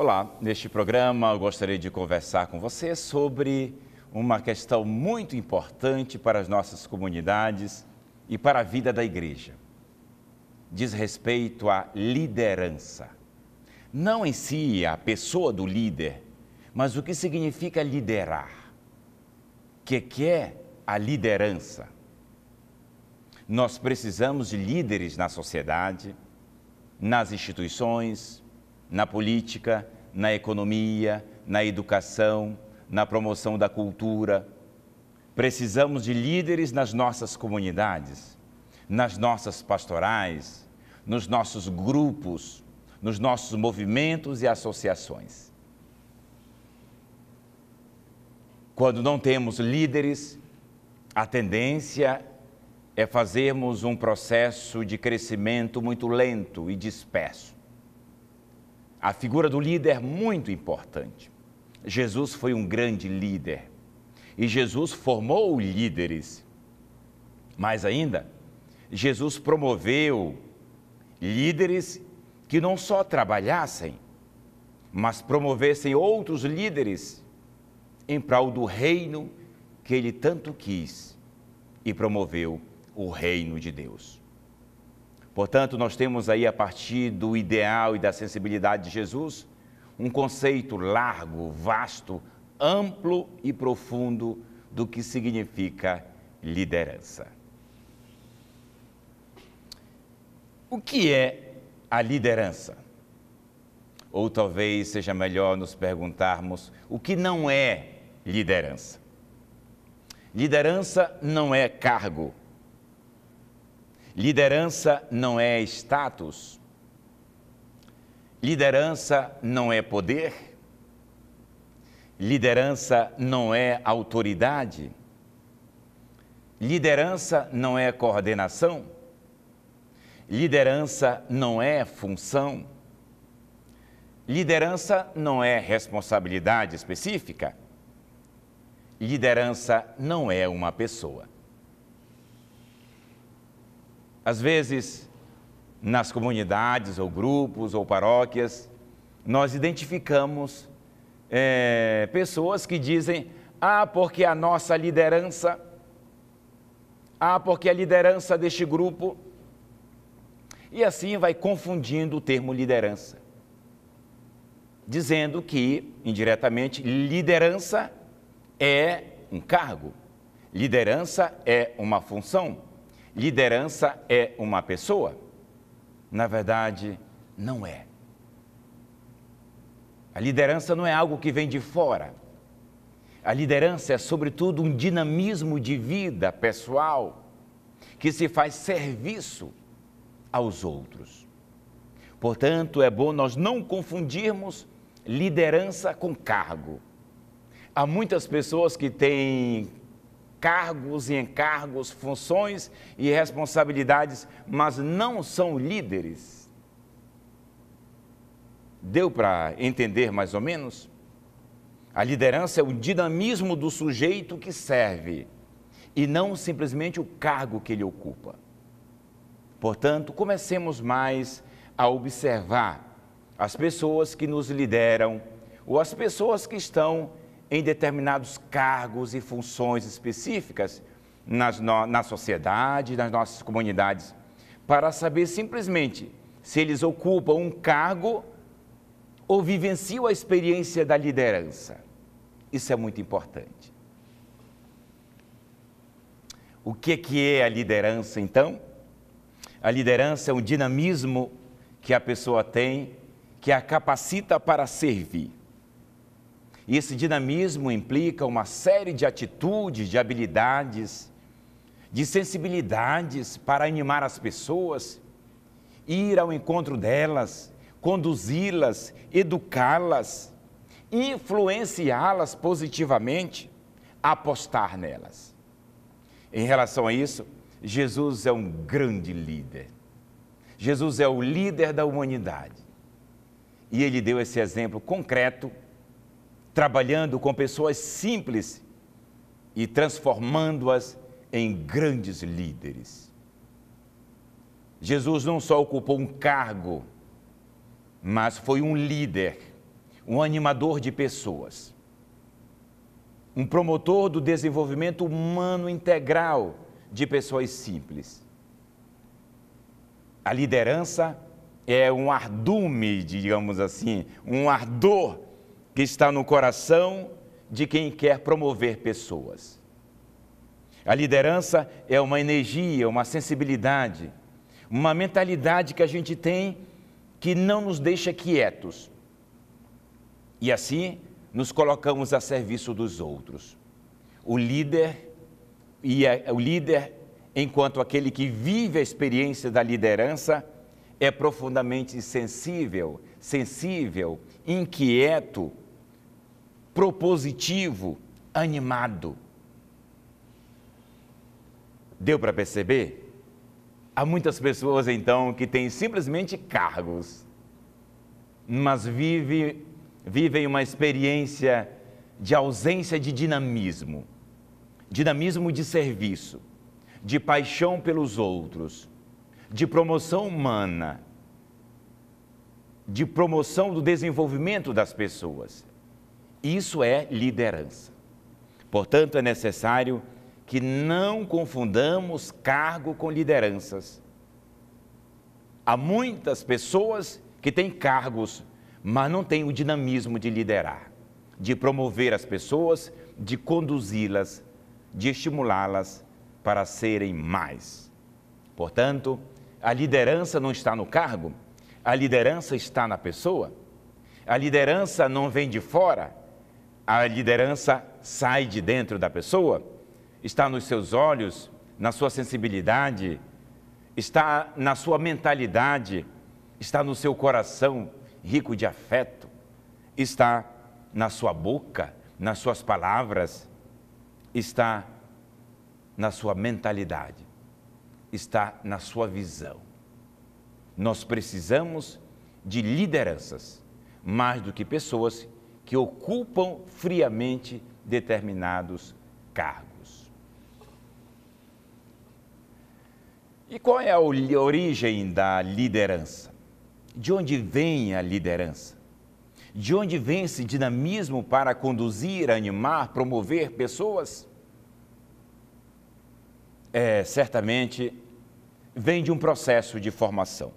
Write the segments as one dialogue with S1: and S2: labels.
S1: Olá, neste programa eu gostaria de conversar com você sobre uma questão muito importante para as nossas comunidades e para a vida da igreja. Diz respeito à liderança. Não em si a pessoa do líder, mas o que significa liderar. O que, que é a liderança? Nós precisamos de líderes na sociedade, nas instituições, na política, na economia, na educação, na promoção da cultura. Precisamos de líderes nas nossas comunidades, nas nossas pastorais, nos nossos grupos, nos nossos movimentos e associações. Quando não temos líderes, a tendência é fazermos um processo de crescimento muito lento e disperso. A figura do líder é muito importante. Jesus foi um grande líder e Jesus formou líderes. Mais ainda, Jesus promoveu líderes que não só trabalhassem, mas promovessem outros líderes em prol do reino que ele tanto quis e promoveu o reino de Deus. Portanto, nós temos aí, a partir do ideal e da sensibilidade de Jesus, um conceito largo, vasto, amplo e profundo do que significa liderança. O que é a liderança? Ou talvez seja melhor nos perguntarmos o que não é liderança. Liderança não é cargo, Liderança não é status. Liderança não é poder. Liderança não é autoridade. Liderança não é coordenação. Liderança não é função. Liderança não é responsabilidade específica. Liderança não é uma pessoa. Às vezes, nas comunidades ou grupos ou paróquias, nós identificamos é, pessoas que dizem: ah, porque a nossa liderança, ah, porque a liderança deste grupo. E assim vai confundindo o termo liderança, dizendo que, indiretamente, liderança é um cargo, liderança é uma função liderança é uma pessoa? Na verdade, não é. A liderança não é algo que vem de fora. A liderança é, sobretudo, um dinamismo de vida pessoal que se faz serviço aos outros. Portanto, é bom nós não confundirmos liderança com cargo. Há muitas pessoas que têm cargos e encargos, funções e responsabilidades, mas não são líderes. Deu para entender mais ou menos? A liderança é o dinamismo do sujeito que serve e não simplesmente o cargo que ele ocupa. Portanto, comecemos mais a observar as pessoas que nos lideram ou as pessoas que estão em determinados cargos e funções específicas nas no, na sociedade, nas nossas comunidades, para saber simplesmente se eles ocupam um cargo ou vivenciam a experiência da liderança. Isso é muito importante. O que, é que é a liderança, então? A liderança é um dinamismo que a pessoa tem que a capacita para servir. E esse dinamismo implica uma série de atitudes, de habilidades, de sensibilidades para animar as pessoas, ir ao encontro delas, conduzi-las, educá-las, influenciá-las positivamente, apostar nelas. Em relação a isso, Jesus é um grande líder. Jesus é o líder da humanidade. E ele deu esse exemplo concreto trabalhando com pessoas simples e transformando-as em grandes líderes. Jesus não só ocupou um cargo, mas foi um líder, um animador de pessoas, um promotor do desenvolvimento humano integral de pessoas simples. A liderança é um ardume, digamos assim, um ardor que está no coração de quem quer promover pessoas. A liderança é uma energia, uma sensibilidade, uma mentalidade que a gente tem que não nos deixa quietos. E assim nos colocamos a serviço dos outros. O líder e a, o líder enquanto aquele que vive a experiência da liderança é profundamente sensível, sensível, inquieto propositivo, animado. Deu para perceber? Há muitas pessoas então que têm simplesmente cargos, mas vive, vivem uma experiência de ausência de dinamismo, dinamismo de serviço, de paixão pelos outros, de promoção humana, de promoção do desenvolvimento das pessoas. Isso é liderança. Portanto, é necessário que não confundamos cargo com lideranças. Há muitas pessoas que têm cargos, mas não têm o dinamismo de liderar, de promover as pessoas, de conduzi-las, de estimulá-las para serem mais. Portanto, a liderança não está no cargo, a liderança está na pessoa. A liderança não vem de fora, a liderança sai de dentro da pessoa? Está nos seus olhos, na sua sensibilidade, está na sua mentalidade, está no seu coração rico de afeto, está na sua boca, nas suas palavras, está na sua mentalidade, está na sua visão. Nós precisamos de lideranças, mais do que pessoas que ocupam friamente determinados cargos. E qual é a origem da liderança? De onde vem a liderança? De onde vem esse dinamismo para conduzir, animar, promover pessoas? É, certamente vem de um processo de formação.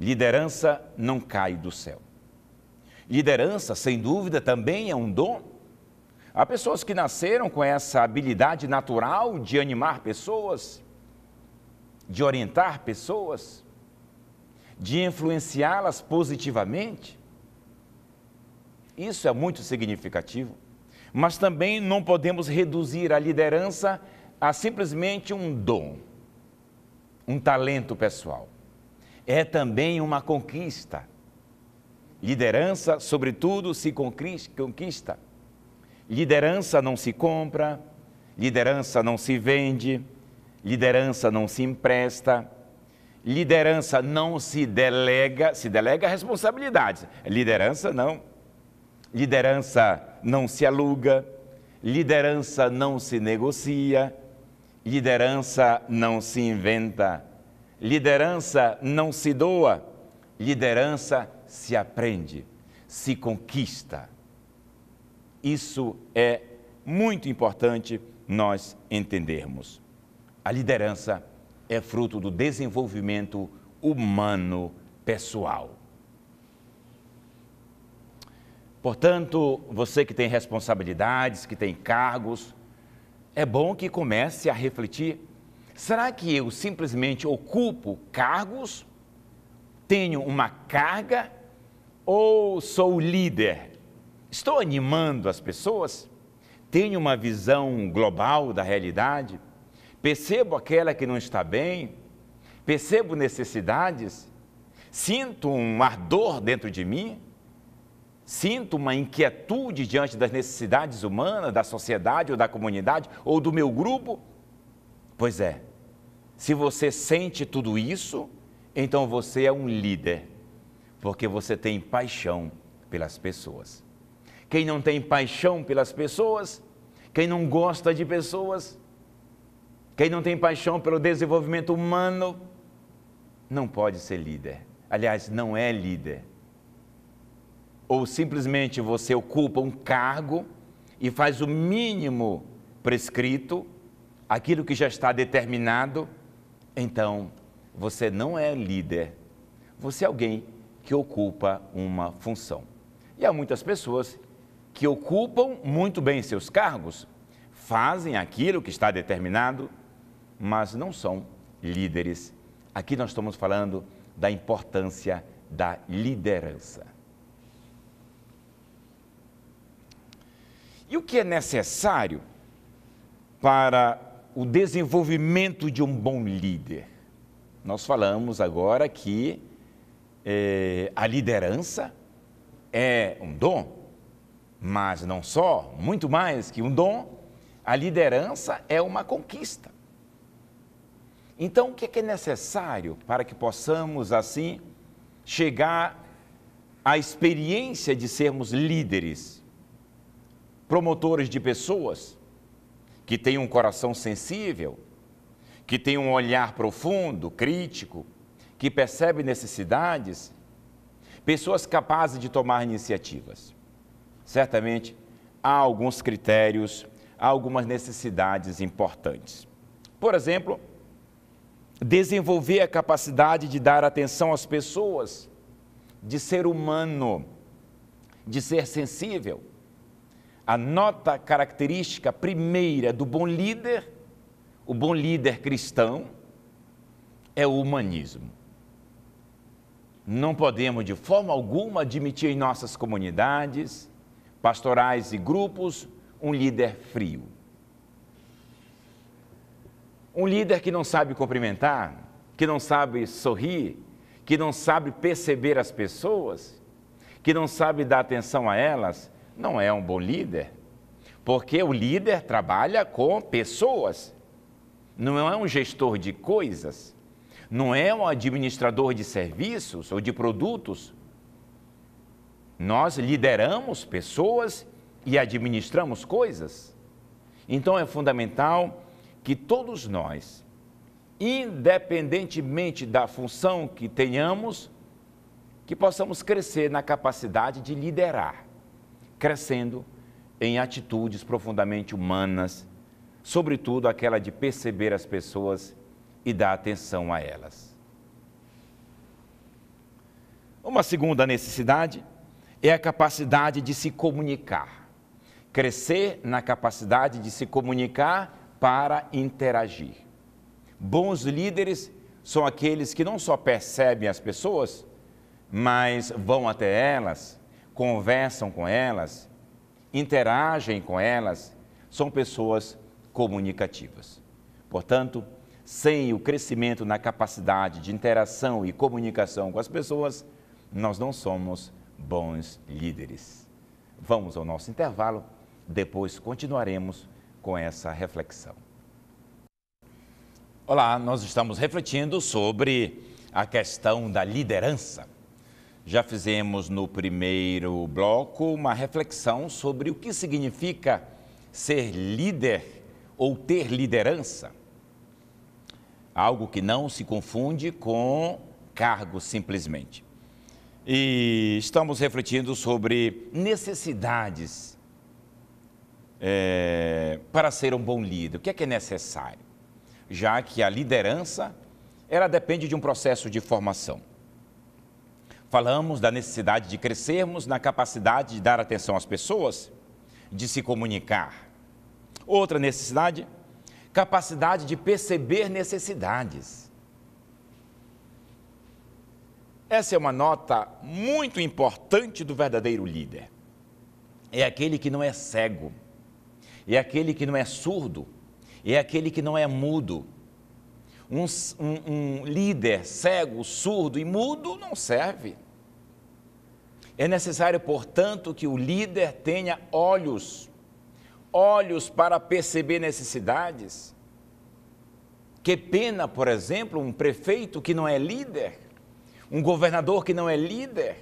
S1: Liderança não cai do céu. Liderança, sem dúvida, também é um dom. Há pessoas que nasceram com essa habilidade natural de animar pessoas, de orientar pessoas, de influenciá-las positivamente. Isso é muito significativo. Mas também não podemos reduzir a liderança a simplesmente um dom, um talento pessoal. É também uma conquista Liderança, sobretudo, se conquista. Liderança não se compra, liderança não se vende, liderança não se empresta, liderança não se delega, se delega responsabilidades, liderança não. Liderança não se aluga, liderança não se negocia, liderança não se inventa, liderança não se doa, liderança se aprende, se conquista. Isso é muito importante nós entendermos. A liderança é fruto do desenvolvimento humano pessoal. Portanto, você que tem responsabilidades, que tem cargos, é bom que comece a refletir: será que eu simplesmente ocupo cargos, tenho uma carga ou sou líder? Estou animando as pessoas? Tenho uma visão global da realidade? Percebo aquela que não está bem? Percebo necessidades? Sinto um ardor dentro de mim? Sinto uma inquietude diante das necessidades humanas, da sociedade ou da comunidade ou do meu grupo? Pois é, se você sente tudo isso, então você é um líder porque você tem paixão pelas pessoas. Quem não tem paixão pelas pessoas, quem não gosta de pessoas, quem não tem paixão pelo desenvolvimento humano, não pode ser líder. Aliás, não é líder. Ou simplesmente você ocupa um cargo e faz o mínimo prescrito, aquilo que já está determinado, então você não é líder. Você é alguém que ocupa uma função. E há muitas pessoas que ocupam muito bem seus cargos, fazem aquilo que está determinado, mas não são líderes. Aqui nós estamos falando da importância da liderança. E o que é necessário para o desenvolvimento de um bom líder? Nós falamos agora que é, a liderança é um dom, mas não só, muito mais que um dom, a liderança é uma conquista. Então, o que é, que é necessário para que possamos, assim, chegar à experiência de sermos líderes, promotores de pessoas, que têm um coração sensível, que têm um olhar profundo, crítico, que percebe necessidades, pessoas capazes de tomar iniciativas. Certamente há alguns critérios, há algumas necessidades importantes. Por exemplo, desenvolver a capacidade de dar atenção às pessoas, de ser humano, de ser sensível. A nota característica primeira do bom líder, o bom líder cristão, é o humanismo não podemos de forma alguma admitir em nossas comunidades, pastorais e grupos um líder frio. Um líder que não sabe cumprimentar, que não sabe sorrir, que não sabe perceber as pessoas, que não sabe dar atenção a elas, não é um bom líder. Porque o líder trabalha com pessoas, não é um gestor de coisas não é um administrador de serviços ou de produtos. Nós lideramos pessoas e administramos coisas. Então é fundamental que todos nós, independentemente da função que tenhamos, que possamos crescer na capacidade de liderar, crescendo em atitudes profundamente humanas, sobretudo aquela de perceber as pessoas e dá atenção a elas. Uma segunda necessidade é a capacidade de se comunicar. Crescer na capacidade de se comunicar para interagir. Bons líderes são aqueles que não só percebem as pessoas, mas vão até elas, conversam com elas, interagem com elas, são pessoas comunicativas. Portanto, sem o crescimento na capacidade de interação e comunicação com as pessoas, nós não somos bons líderes. Vamos ao nosso intervalo, depois continuaremos com essa reflexão. Olá, nós estamos refletindo sobre a questão da liderança. Já fizemos no primeiro bloco uma reflexão sobre o que significa ser líder ou ter liderança algo que não se confunde com cargo simplesmente. E estamos refletindo sobre necessidades é, para ser um bom líder. O que é que é necessário? Já que a liderança, ela depende de um processo de formação. Falamos da necessidade de crescermos na capacidade de dar atenção às pessoas, de se comunicar. Outra necessidade capacidade de perceber necessidades. Essa é uma nota muito importante do verdadeiro líder. É aquele que não é cego, é aquele que não é surdo, é aquele que não é mudo. Um, um, um, líder cego, surdo e mudo não serve. É necessário, portanto, que o líder tenha olhos olhos para perceber necessidades. Que pena, por exemplo, um prefeito que não é líder, um governador que não é líder,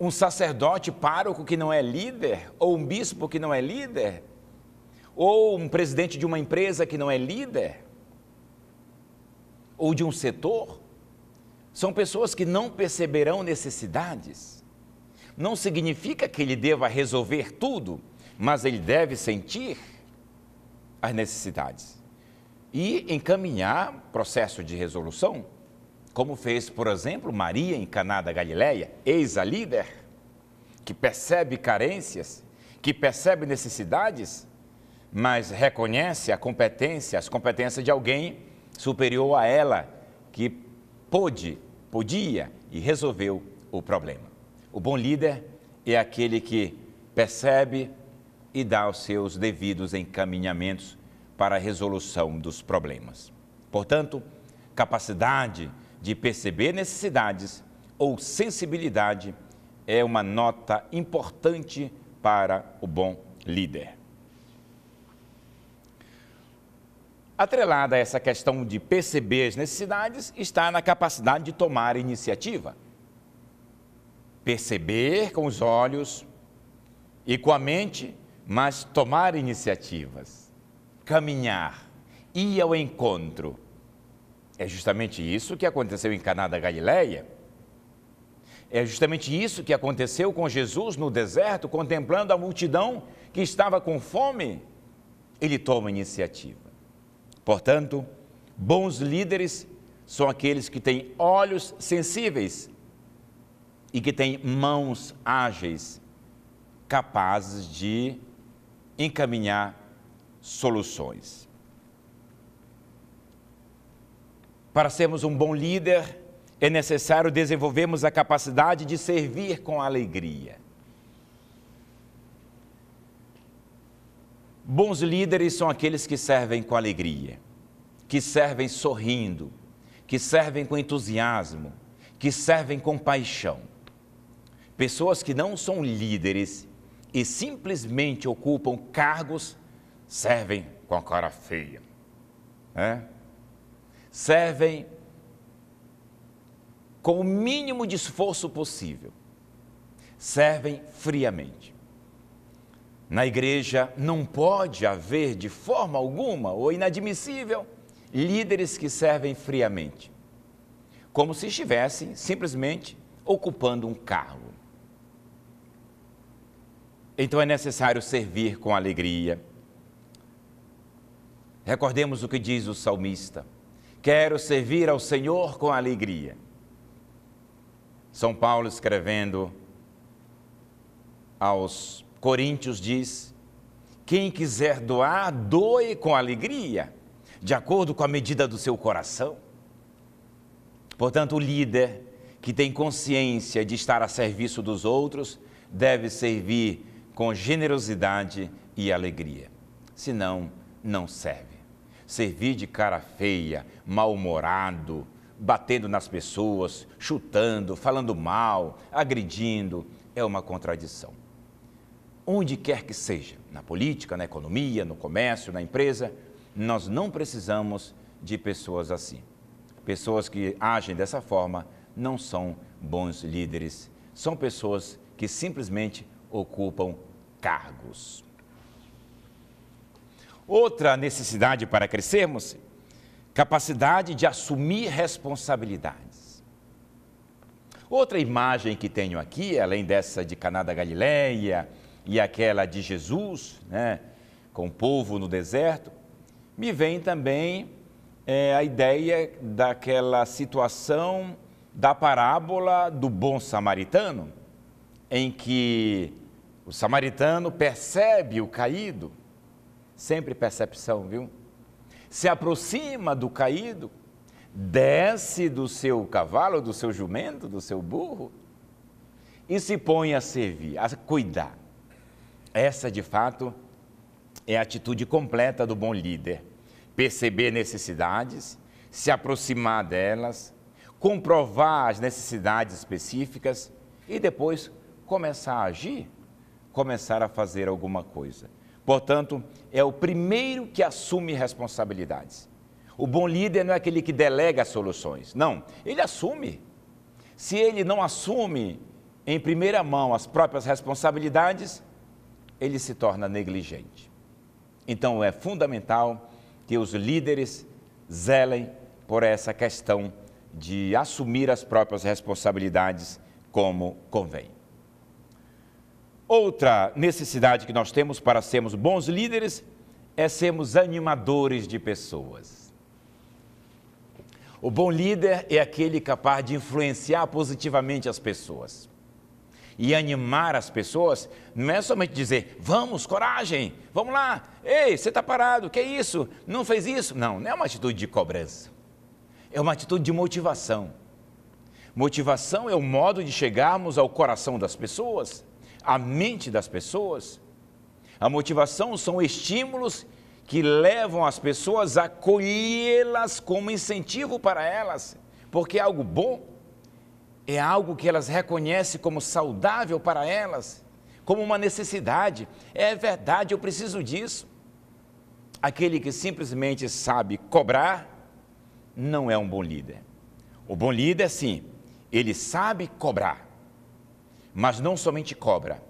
S1: um sacerdote pároco que não é líder, ou um bispo que não é líder, ou um presidente de uma empresa que não é líder, ou de um setor. São pessoas que não perceberão necessidades não significa que ele deva resolver tudo, mas ele deve sentir as necessidades e encaminhar processo de resolução, como fez, por exemplo, Maria em Caná da Galileia, eis a líder que percebe carências, que percebe necessidades, mas reconhece a competência, as competências de alguém superior a ela que pôde, podia e resolveu o problema. O bom líder é aquele que percebe e dá os seus devidos encaminhamentos para a resolução dos problemas. Portanto, capacidade de perceber necessidades ou sensibilidade é uma nota importante para o bom líder. Atrelada a essa questão de perceber as necessidades, está na capacidade de tomar iniciativa perceber com os olhos e com a mente, mas tomar iniciativas, caminhar, ir ao encontro. É justamente isso que aconteceu em Caná da Galileia. É justamente isso que aconteceu com Jesus no deserto, contemplando a multidão que estava com fome. Ele toma iniciativa. Portanto, bons líderes são aqueles que têm olhos sensíveis e que tem mãos ágeis capazes de encaminhar soluções. Para sermos um bom líder, é necessário desenvolvermos a capacidade de servir com alegria. Bons líderes são aqueles que servem com alegria, que servem sorrindo, que servem com entusiasmo, que servem com paixão. Pessoas que não são líderes e simplesmente ocupam cargos servem com a cara feia. Né? Servem com o mínimo de esforço possível. Servem friamente. Na igreja não pode haver de forma alguma ou inadmissível líderes que servem friamente, como se estivessem simplesmente ocupando um cargo. Então é necessário servir com alegria. Recordemos o que diz o salmista: Quero servir ao Senhor com alegria. São Paulo, escrevendo aos Coríntios, diz: Quem quiser doar, doe com alegria, de acordo com a medida do seu coração. Portanto, o líder que tem consciência de estar a serviço dos outros deve servir com generosidade e alegria. Senão, não serve. Servir de cara feia, mal-humorado, batendo nas pessoas, chutando, falando mal, agredindo, é uma contradição. Onde quer que seja, na política, na economia, no comércio, na empresa, nós não precisamos de pessoas assim. Pessoas que agem dessa forma não são bons líderes, são pessoas que simplesmente ocupam cargos. Outra necessidade para crescermos, capacidade de assumir responsabilidades. Outra imagem que tenho aqui, além dessa de Caná da Galileia e aquela de Jesus, né, com o povo no deserto, me vem também é, a ideia daquela situação da parábola do bom samaritano, em que o samaritano percebe o caído, sempre percepção, viu? Se aproxima do caído, desce do seu cavalo, do seu jumento, do seu burro e se põe a servir, a cuidar. Essa, de fato, é a atitude completa do bom líder. Perceber necessidades, se aproximar delas, comprovar as necessidades específicas e depois começar a agir começar a fazer alguma coisa. Portanto, é o primeiro que assume responsabilidades. O bom líder não é aquele que delega soluções, não, ele assume. Se ele não assume em primeira mão as próprias responsabilidades, ele se torna negligente. Então é fundamental que os líderes zelem por essa questão de assumir as próprias responsabilidades como convém. Outra necessidade que nós temos para sermos bons líderes é sermos animadores de pessoas. O bom líder é aquele capaz de influenciar positivamente as pessoas. E animar as pessoas não é somente dizer, vamos, coragem, vamos lá, ei, você está parado, que é isso? Não fez isso? Não, não é uma atitude de cobrança. É uma atitude de motivação. Motivação é o modo de chegarmos ao coração das pessoas a mente das pessoas. A motivação são estímulos que levam as pessoas a colhê-las como incentivo para elas, porque é algo bom, é algo que elas reconhecem como saudável para elas, como uma necessidade. É verdade, eu preciso disso. Aquele que simplesmente sabe cobrar não é um bom líder. O bom líder, sim, ele sabe cobrar. Mas não somente cobra,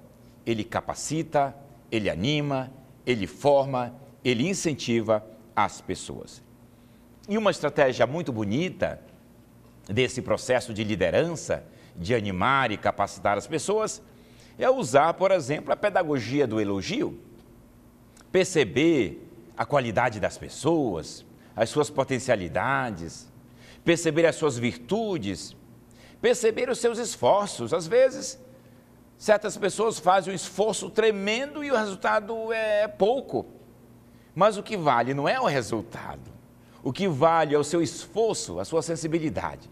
S1: ele capacita, ele anima, ele forma, ele incentiva as pessoas. E uma estratégia muito bonita desse processo de liderança, de animar e capacitar as pessoas, é usar, por exemplo, a pedagogia do elogio, perceber a qualidade das pessoas, as suas potencialidades, perceber as suas virtudes, perceber os seus esforços. Às vezes, Certas pessoas fazem um esforço tremendo e o resultado é pouco. Mas o que vale não é o resultado. O que vale é o seu esforço, a sua sensibilidade.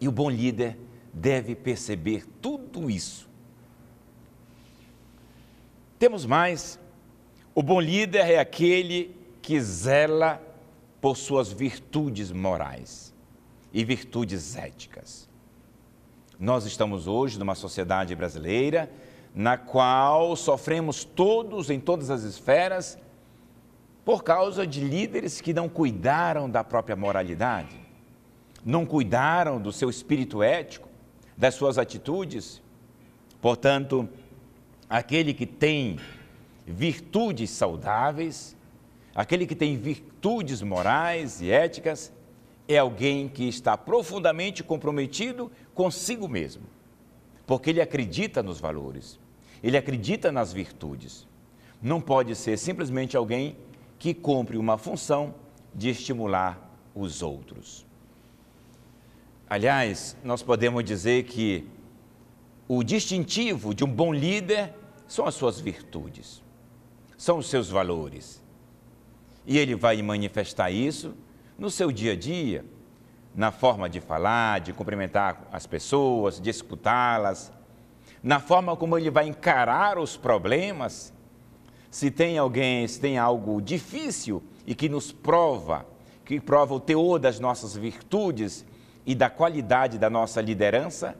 S1: E o bom líder deve perceber tudo isso. Temos mais. O bom líder é aquele que zela por suas virtudes morais e virtudes éticas. Nós estamos hoje numa sociedade brasileira na qual sofremos todos, em todas as esferas, por causa de líderes que não cuidaram da própria moralidade, não cuidaram do seu espírito ético, das suas atitudes. Portanto, aquele que tem virtudes saudáveis, aquele que tem virtudes morais e éticas, é alguém que está profundamente comprometido consigo mesmo, porque ele acredita nos valores, ele acredita nas virtudes. Não pode ser simplesmente alguém que cumpre uma função de estimular os outros. Aliás, nós podemos dizer que o distintivo de um bom líder são as suas virtudes, são os seus valores. E ele vai manifestar isso no seu dia a dia, na forma de falar, de cumprimentar as pessoas, de escutá-las, na forma como ele vai encarar os problemas. Se tem alguém, se tem algo difícil e que nos prova, que prova o teor das nossas virtudes e da qualidade da nossa liderança,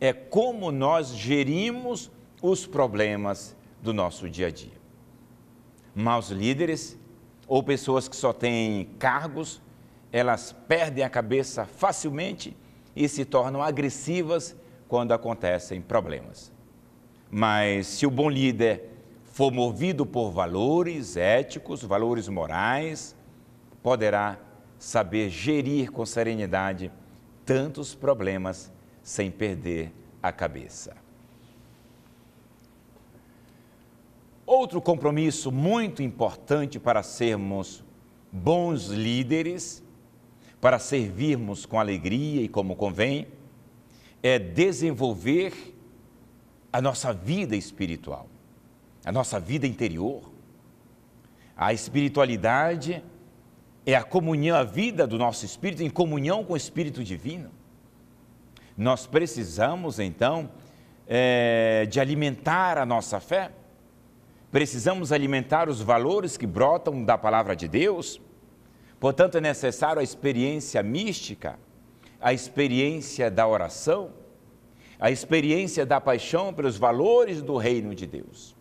S1: é como nós gerimos os problemas do nosso dia a dia. Maus líderes ou pessoas que só têm cargos elas perdem a cabeça facilmente e se tornam agressivas quando acontecem problemas. Mas se o bom líder for movido por valores éticos, valores morais, poderá saber gerir com serenidade tantos problemas sem perder a cabeça. Outro compromisso muito importante para sermos bons líderes para servirmos com alegria e como convém, é desenvolver a nossa vida espiritual, a nossa vida interior. A espiritualidade é a comunhão, a vida do nosso espírito em comunhão com o Espírito Divino. Nós precisamos então é, de alimentar a nossa fé, precisamos alimentar os valores que brotam da palavra de Deus Portanto, é necessário a experiência mística, a experiência da oração, a experiência da paixão pelos valores do reino de Deus.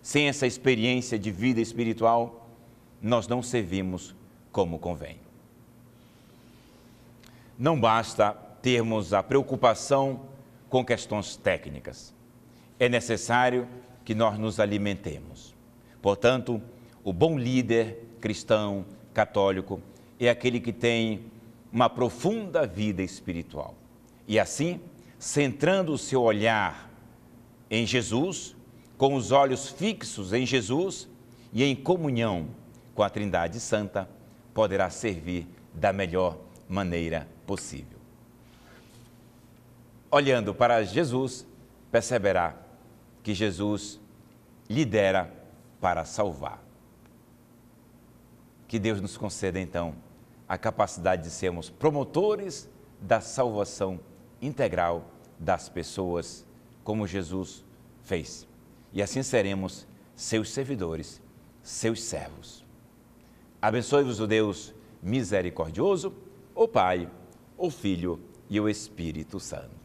S1: Sem essa experiência de vida espiritual, nós não servimos como convém. Não basta termos a preocupação com questões técnicas. É necessário que nós nos alimentemos. Portanto, o bom líder cristão católico é aquele que tem uma profunda vida espiritual. E assim, centrando o seu olhar em Jesus, com os olhos fixos em Jesus e em comunhão com a Trindade Santa, poderá servir da melhor maneira possível. Olhando para Jesus, perceberá que Jesus lidera para salvar. Que Deus nos conceda então a capacidade de sermos promotores da salvação integral das pessoas, como Jesus fez. E assim seremos seus servidores, seus servos. Abençoe-vos o Deus misericordioso, o Pai, o Filho e o Espírito Santo.